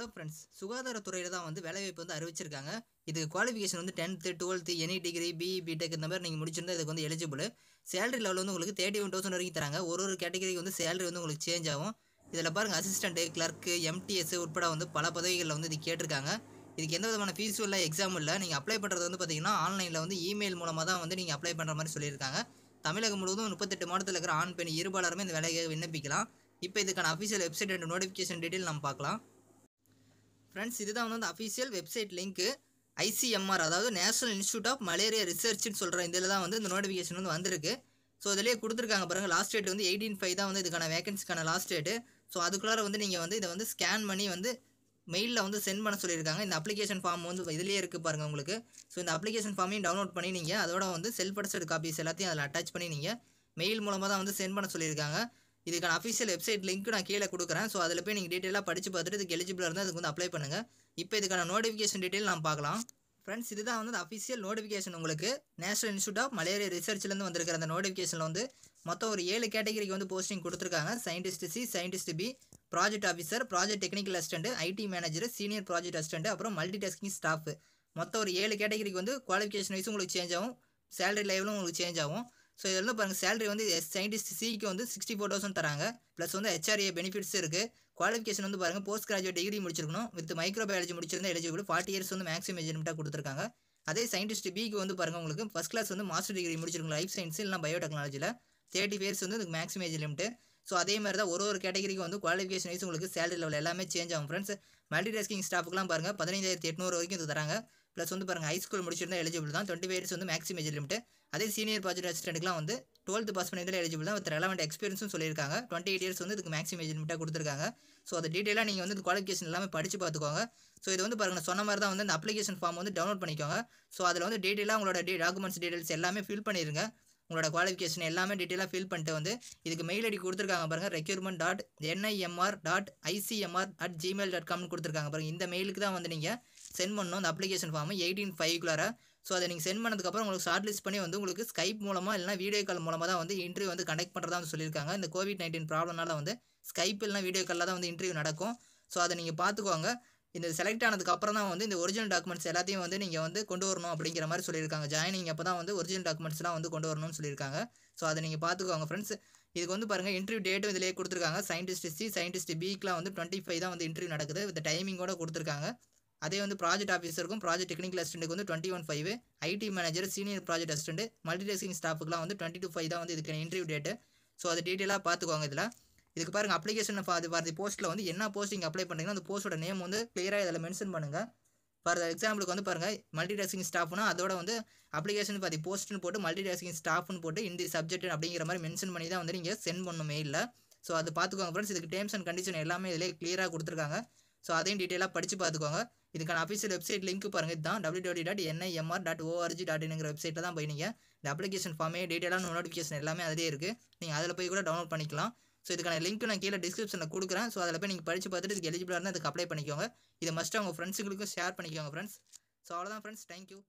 hello friends சுகாதாரத்துறையில் தான் வந்து வேலைவாய்ப்பு வந்து அறிவிச்சிருக்காங்க இது குவாலிஃபிகேஷன் வந்து tenth twelfth any degree B B Tech இந்த மாதிரி நீங்கள் முடிச்சிருந்தால் இதுக்கு வந்து எலிஜிபிள் சேலரி லெவல் வந்து உங்களுக்கு தேர்ட்டி ஒன் தௌசண்ட் வரைக்கும் தராங்க ஒரு ஒரு கேட்டகரிக்கு வந்து சேலரி வந்து உங்களுக்கு சேஞ்ச் ஆகும் இதில் பாருங்கள் அசிஸ்டண்ட்டு கிளர்க்கு எம்டிஎஸ் உட்பட வந்து பல பதவிகளில் வந்து இது கேட்டிருக்காங்க இதுக்கு எந்த விதமான ஃபீஸும் இல்லை எக்ஸாம் இல்லை நீங்கள் அப்ளை பண்ணுறது வந்து பார்த்தீங்கன்னா ஆன்லைனில் வந்து இமெயில் மூலமாக தான் வந்து நீங்கள் அப்ளை பண்ணுற மாதிரி சொல்லியிருக்காங்க தமிழகம் முழுவதும் முப்பத்தெட்டு மாவட்டத்தில் இருக்கிற ஆண் பெண் இருபாலருமே இந்த வேலையை விண்ணப்பிக்கலாம் இப்போ இதுக்கான official website and notification detail நம்ம பார்க்கலாம் ஃப்ரெண்ட்ஸ் இதுதான் வந்து அந்த அஃபீஷியல் வெப்சைட் லிங்க்கு ஐசிஎம்ஆர் அதாவது நேஷனல் இன்ஸ்டியூட் ஆஃப் மலேரியா ரிசர்ச்னு சொல்கிற இதில் தான் வந்து இந்த நோட்டிஃபிகேஷன் வந்து வந்திருக்கு ஸோ இதிலே கொடுத்துருக்காங்க பாருங்கள் லாஸ்ட் டேட் வந்து எயிட்டீன் ஃபைவ் தான் வந்து இதுக்கான வேகன்சிக்கான லாஸ்ட் டேட்டு ஸோ அதுக்குள்ளார வந்து நீங்கள் வந்து இதை வந்து ஸ்கேன் பண்ணி வந்து மெயிலில் வந்து சென்ட் பண்ண சொல்லியிருக்காங்க இந்த அப்ளிகேஷன் ஃபார்ம் வந்து இதிலேயே இருக்குது பாருங்கள் உங்களுக்கு ஸோ இந்த அப்ளிகேஷன் ஃபார்மையும் டவுன்லோட் பண்ணி நீங்கள் அதோட வந்து செல்ஃப் அடஸ்டட் காப்பீஸ் எல்லாத்தையும் அதில் அட்டாச் பண்ணி நீங்கள் மெயில் மூலமாக தான் வந்து சென்ட் பண்ண சொல்லியிருக்காங்க இதுக்கான அஃபிஷியல் வெப்சைட் லிங்க் நான் கீழே கொடுக்குறேன் ஸோ அதில் போய் நீங்கள் டீட்டெயிலாக படித்து பார்த்துட்டு இதுக்கு எலிஜிபிளாக இருந்தால் அதுக்கு வந்து அப்ளை பண்ணுங்கள் இப்போ இதுக்கான நோட்டிஃபிகேஷன் டீட்டெயில் நான் பார்க்கலாம் ஃப்ரெண்ட்ஸ் இதுதான் வந்து அஃபிஷியல் நோட்டிஃபிகேஷன் உங்களுக்கு நேஷனல் இன்ஸ்டியூட் ஆஃப் மலேரியா ரிசர்ச்லேருந்து வந்திருக்கிற அந்த நோட்டிஃபிகேஷனில் வந்து மொத்தம் ஒரு ஏழு கேட்டகரிக்கு வந்து போஸ்டிங் கொடுத்துருக்காங்க scientist C scientist B project officer project technical assistant IT manager senior project assistant அப்புறம் மல்டி டாஸ்கிங் ஸ்டாஃப் மொத்தம் ஒரு ஏழு கேட்டகரிக்கு வந்து குவாலிஃபிகேஷன் வைஸ் உங்களுக்கு சேஞ்ச் ஆகும் சேலரி லெவலும் உங்களுக்கு சேஞ்ச் ஆகும் ஸோ இதெல்லாம் பாருங்கள் சேலரி வந்து சயின்டிஸ்ட் சிக்கு வந்து சிக்ஸ்டி ஃபோர் தௌசண்ட் தராங்க ப்ளஸ் வந்து ஹெச்ஆர்ஏ பெனிஃபிட்ஸ் இருக்குது குவாலிஃபிகேஷன் வந்து பாருங்கள் போஸ்ட் கிராஜுவேட் டிகிரி முடிச்சிருக்கணும் வித் மைக்ரோ பயாலஜி முடிச்சிருந்தா எலிஜிபிள் ஃபார்ட்டி இயர்ஸ் வந்து மேக்ஸிமம் எஜென்மெண்ட்டாக கொடுத்துருக்காங்க அதே சயின்டிஸ்ட் பிக்கு வந்து பாருங்கள் உங்களுக்கு ஃபஸ்ட் கிளாஸ் வந்து மாஸ்டர் டிகிரி முடிச்சிருக்கணும் லைஃப் சயின்ஸ் இல்லைனா பயோடெக்னாலஜியில் தேர்ட்டி இயர்ஸ் வந்து இதுக்கு மேக்ஸிமம் ஏஜ் லிமிட் ஸோ அதே மாதிரி தான் ஒரு ஒரு கேட்டகரிக்கு வந்து குவாலிஃபிகேஷன் வைஸ் உங்களுக்கு சேலரி லெவல் எல்லாமே சேஞ்ச் ஆகும் ஃப்ரெண்ட்ஸ் மல்டி டாஸ்கிங் ஸ்டாஃபுக்குலாம் பாருங்கள் பதினஞ்சாயிரத்தி எட்நூறு வரைக்கும் இது தராங்க ப்ளஸ் வந்து பாருங்கள் ஹைஸ்கூல் முடிச்சிருந்தால் எலிஜிபிள் தான் டுவெண்ட்டி இயர்ஸ் வந்து மேக்ஸிமம் ஏஜ் லிமிட் அதே சீனியர் பாஜர் அசிஸ்டண்ட்டுக்குலாம் வந்து டுவெல்த்து பாஸ் பண்ணியிருந்தால் எலிஜிபிள் தான் வித் ரெலவெண்ட் எக்ஸ்பீரியன்ஸும் சொல்லியிருக்காங்க டுவெண்ட்டி எயிட் இயர்ஸ் வந்து இதுக்கு மேக்ஸிமம் ஏஜ் லிமிட்டாக கொடுத்துருக்காங்க ஸோ அதை டீட்டெயிலாக நீங்கள் வந்து குவாலிஃபிகேஷன் எல்லாமே படித்து பார்த்துக்கோங்க ஸோ இது வந்து பாருங்கள் சொன்ன மாதிரி தான் வந்து அந்த அப்ளிகேஷன் ஃபார்ம் வந்து டவுன்லோட் பண்ணிக்கோங்க ஸோ அதில் வந்து டீட்டெயிலாக உங்களோட டாக்குமெண்ட்ஸ் டீட்டெயில்ஸ் எல்லாமே ஃபில் பண்ணிடுங்க உங்களோட குவாலிஃபிகேஷன் எல்லாமே டீட்டெயிலாக ஃபில் பண்ணிட்டு வந்து இதுக்கு மெயில் ஐடி கொடுத்துருக்காங்க பாருங்கள் requirement dot NIMR dot ICMR at Gmail dot காம்னு கொடுத்துருக்காங்க பாருங்கள் இந்த மெயிலுக்கு தான் வந்து நீங்கள் சென்ட் பண்ணணும் அந்த அப்ளிகேஷன் ஃபார்ம் எயிட்டீன் ஃபைவ்குள்ளார ஸோ அதை நீங்கள் சென்ட் பண்ணதுக்கப்புறம் உங்களுக்கு ஷார்ட் லிஸ்ட் பண்ணி வந்து உங்களுக்கு ஸ்கைப் மூலமாக இல்லைனா வீடியோ கால் மூலமாக தான் வந்து இன்டர்வியூ வந்து கண்டக்ட் பண்ணுறதா வந்து சொல்லியிருக்காங்க இந்த கோவிட் நைன்டீன் ப்ராப்ளம்னால வந்து ஸ்கைப் இல்லைனா வீடியோ காலில் தான் வந்து இன்டர்வியூ நடக்கும் ஸோ அதை நீங்கள் பார்த்துக்கோங்க இந்த செலக்ட் ஆனதுக்கு அப்புறம் தான் வந்து இந்த ஒரிஜினல் டாக்குமெண்ட்ஸ் எல்லாத்தையும் வந்து நீங்கள் வந்து கொண்டு வரணும் அப்படிங்கிற மாதிரி சொல்லியிருக்காங்க ஜாயினிங் அப்போ தான் வந்து ஒரிஜினல் டாக்குமெண்ட்ஸ்லாம் வந்து கொண்டு வரணும்னு சொல்லியிருக்காங்க ஸோ அதை நீங்கள் பார்த்துக்கோங்க ஃப்ரெண்ட்ஸ் இதுக்கு வந்து பாருங்கள் இன்டர்வியூ டேட்டும் இதிலேயே கொடுத்துருக்காங்க சயின்டிஸ்ட் சி சயின்டிஸ்ட் பிக்கெலாம் வந்து டுவெண்ட்டி ஃபைவ் தான் வந்து இன்டர்வியூ நடக்குது இந்த டைமிங்கோட கொடுத்துருக்காங்க அதே வந்து ப்ராஜெக்ட் ஆஃபீஸருக்கும் ப்ராஜெக்ட் டெக்னிக்கல் அசிஸ்டண்ட்டுக்கு வந்து twenty one five IT manager senior project multi multitasking ஸ்டாஃபுக்குலாம் வந்து டுவெண்ட்டி டூ ஃபைவ் தான் வந்து இதுக்கு இன்டர்வியூ டேட்டு ஸோ அதை டீட்டெயிலாக பார்த்துக்கோங்க இதில் இதுக்கு பாருங்கள் அப்ளிகேஷன் ஃபார் ஃபார் தி போஸ்ட்டில் வந்து என்ன போஸ்டிங் அப்ளை பண்ணுறீங்கன்னா அந்த போஸ்ட்டோட நேம் வந்து கிளியராக இதில் மென்ஷன் பண்ணுங்கள் ஃபார் எக்ஸாம்பிளுக்கு வந்து பாருங்கள் மல்டி டாஸ்கிங் ஸ்டாஃப்னா அதோட வந்து அப்ளிகேஷன் பாதி போஸ்ட்னு போட்டு மல்டி டாஸ்கிங் ஸ்டாஃப்னு போட்டு இந்த சப்ஜெக்ட் அப்படிங்கிற மாதிரி மென்ஷன் பண்ணி தான் வந்து நீங்கள் சென்ட் பண்ணும் மெயிலில் ஸோ அது பார்த்துக்கோங்க ஃப்ரெண்ட்ஸ் இதுக்கு டேர்ம்ஸ் அண்ட் கண்டிஷன் எல்லாமே இதிலே கிளியராக கொடுத்துருக்காங்க ஸோ அதையும் டீட்டெயிலாக படித்து பார்த்துக்கோங்க இதுக்கான அஃபிஷியல் வெப்சைட் லிங்க் பாருங்கள் இதுதான் W W dot NIMR dot ORG dot இன்ங்கிற வெப்சைட்டில் தான் போய் நீங்கள் இந்த அப்ளிகேஷன் ஃபார்மே டீட்டெயிலான நோட்டிஃபிகேஷன் எல்லாமே அதிலே இருக்குது நீங்கள் அதில் போய் கூட டவுன்லோட் பண்ணிக்கலாம் ஸோ இதுக்கான லிங்க் நான் கீழே டிஸ்கிரிப்ஷனில் கொடுக்குறேன் ஸோ அதில் போய் நீங்கள் படித்து பார்த்துட்டு இதுக்கு எலிஜிபிளாக இருந்தால் அதுக்கு அப்ளை பண்ணிக்கோங்க இதை மஸ்ட்டு உங்கள் ஃப்ரெண்ட்ஸுங்களுக்கும் ஷேர் பண்ணிக்கோங்க ஃப்ரெண்ட்ஸ் ஸோ அவ்வளோதான் ஃப்ரெண்ட்ஸ் தேங்க்யூ